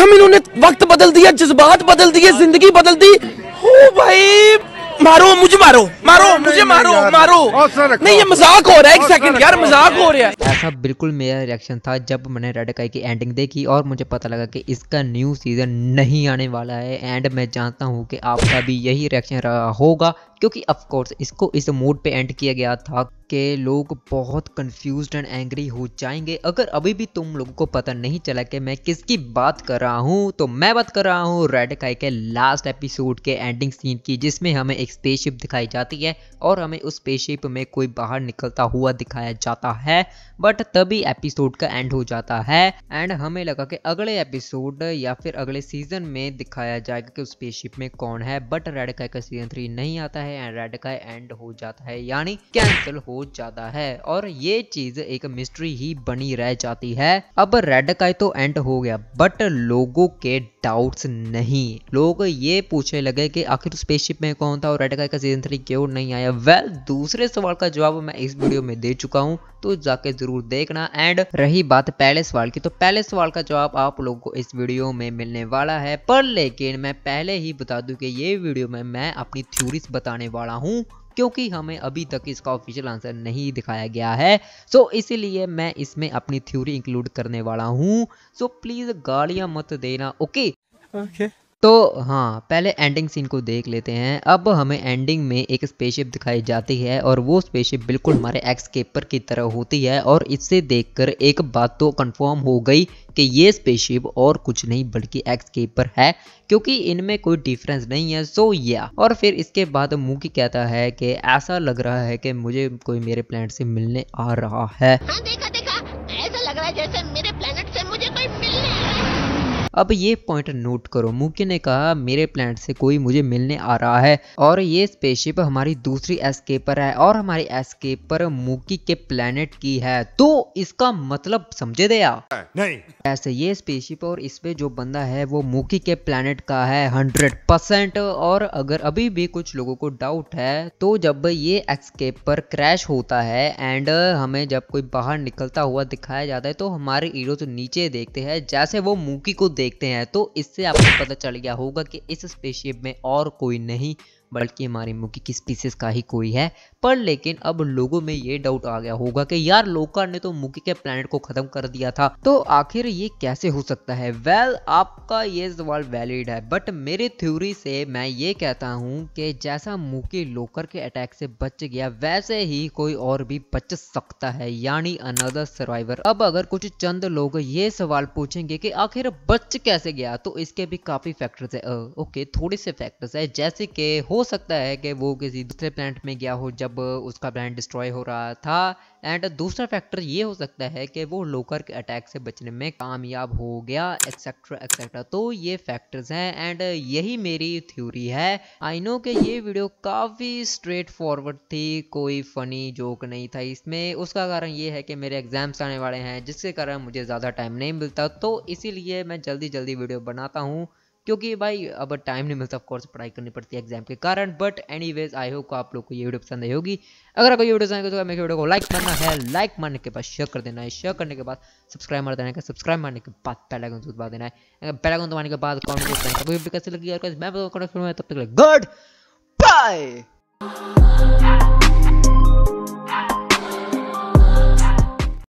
एकदम इन्होंने वक्त बदल दिया जज्बात बदल दिए जिंदगी बदल दी हो भाई मारो मुझे मारो मारो नहीं, मुझे नहीं, मारो मारो नहीं ये मजाक हो रहा है एक सेकंड यार मजाक हो रहा है ऐसा बिल्कुल मेरा रिएक्शन था जब मैंने रेड काई की एंडिंग देखी और मुझे पता लगा कि इसका न्यू सीजन नहीं आने वाला है एंड मैं जानता हूँ कि आपका भी यही रिएक्शन रहा होगा क्योंकि अफकोर्स इसको इस मूड पे एंड किया गया था कि लोग बहुत कंफ्यूज एंड एंग्री हो जाएंगे अगर अभी भी तुम लोगों को पता नहीं चला कि मैं किसकी बात कर रहा हूँ तो मैं बात कर रहा हूँ रेड काई के लास्ट एपिसोड के एंडिंग सीन की जिसमें हमें एक स्पेसशिप दिखाई जाती है और हमें उस स्पेसशिप में कोई बाहर निकलता हुआ दिखाया जाता है बट तभी एपिसोड का एंड हो जाता है एंड हमें लगा कि अगले एपिसोड या फिर अगले सीजन में दिखाया जाएगा कि उस स्पेसशिप में कौन है बट रेड काई का सीजन थ्री नहीं आता है है एंड रेड का एंड हो जाता है यानी कैंसिल हो जाता है और ये चीज एक मिस्ट्री ही बनी रह जाती है अब रेड का तो एंड हो गया बट लोगों के डाउट्स नहीं लोग ये पूछने लगे कि आखिर स्पेसशिप में कौन था और रेड का सीजन थ्री क्यों नहीं आया वेल well, दूसरे सवाल का जवाब मैं इस वीडियो में दे चुका हूँ तो जाके जरूर देखना एंड रही बात पहले सवाल की तो पहले सवाल का जवाब आप लोगों को इस वीडियो में मिलने वाला है पर लेकिन मैं पहले ही बता दूं कि ये वीडियो में मैं अपनी थ्योरीज बताने बताने वाला हूँ क्योंकि हमें अभी तक इसका ऑफिशियल आंसर नहीं दिखाया गया है सो so, इसीलिए मैं इसमें अपनी थ्योरी इंक्लूड करने वाला हूँ सो so, प्लीज़ गालियाँ मत देना ओके okay? Okay okay. तो हाँ पहले एंडिंग सीन को देख लेते हैं अब हमें एंडिंग में एक स्पेसशिप दिखाई जाती है और वो स्पेसशिप बिल्कुल हमारे एक्सकेपर की तरह होती है और इससे देखकर एक बात तो कंफर्म हो गई कि ये स्पेसशिप और कुछ नहीं बल्कि एक्सकेपर है क्योंकि इनमें कोई डिफरेंस नहीं है सो या और फिर इसके बाद मुकी कहता है कि ऐसा लग रहा है कि मुझे कोई मेरे प्लान से मिलने आ रहा है हाँ, देखा, देखा, ऐसा लग रहा है जैसे मेरे अब ये पॉइंट नोट करो मुख्य ने कहा मेरे प्लांट से कोई मुझे मिलने आ रहा है और ये स्पेसशिप हमारी दूसरी एस्केपर है और हमारी एस्केपर मुकी के प्लेनेट की है तो इसका मतलब समझे दया नहीं ऐसे ये स्पेसशिप और इसमें जो बंदा है वो मुकी के प्लेनेट का है हंड्रेड परसेंट और अगर अभी भी कुछ लोगों को डाउट है तो जब ये एक्सकेप पर क्रैश होता है एंड हमें जब कोई बाहर निकलता हुआ दिखाया जाता है तो हमारे हीरो तो नीचे देखते हैं जैसे वो मुकी को देखते हैं तो इससे आपको पता चल गया होगा कि इस स्पेसशिप में और कोई नहीं बल्कि हमारे मुखी की स्पीसीज का ही कोई है पर लेकिन अब लोगों में ये डाउट आ गया होगा कि यार लोकार ने तो मुखी के प्लान को खत्म कर दिया था तो आखिर ये कैसे हो सकता है वेल well, आपका ये सवाल वैलिड है बट मेरे थ्योरी से मैं ये कहता हूँ कि जैसा मुखी लोकर के अटैक से बच गया वैसे ही कोई और भी बच सकता है यानी अनदर सर्वाइवर अब अगर कुछ चंद लोग ये सवाल पूछेंगे कि आखिर बच कैसे गया तो इसके भी काफी फैक्टर्स है ओके थोड़े से फैक्टर्स है जैसे कि हो हो सकता है कि वो किसी दूसरे प्लांट में गया हो जब उसका प्लांट डिस्ट्रॉय हो रहा था एंड दूसरा फैक्टर ये हो सकता है कि वो लोकर के अटैक से बचने में कामयाब हो गया एक्सेट्रा एक्सेट्रा तो ये फैक्टर्स हैं एंड यही मेरी थ्योरी है आई नो कि ये वीडियो काफ़ी स्ट्रेट फॉरवर्ड थी कोई फ़नी जोक नहीं था इसमें उसका कारण ये है कि मेरे एग्ज़ाम्स आने वाले हैं जिसके कारण मुझे ज़्यादा टाइम नहीं मिलता तो इसीलिए मैं जल्दी जल्दी वीडियो बनाता हूँ क्योंकि भाई अब टाइम नहीं मिलता ऑफकोर्स पढ़ाई करनी पड़ती है एग्जाम के कारण but anyways I hope आप लोग को ये वीडियो पसंद आई होगी अगर आपको ये वीडियो पसंद आएगा तो मेरे वीडियो को लाइक करना है लाइक मारने के बाद शेयर कर देना है शेयर करने के बाद सब्सक्राइब मार देना है सब्सक्राइब मारने के बाद पैलागन दबा देना है अगर पैलागन दबाने के बाद कॉमेंट कैसे लगी मैं तब तक गुड बाय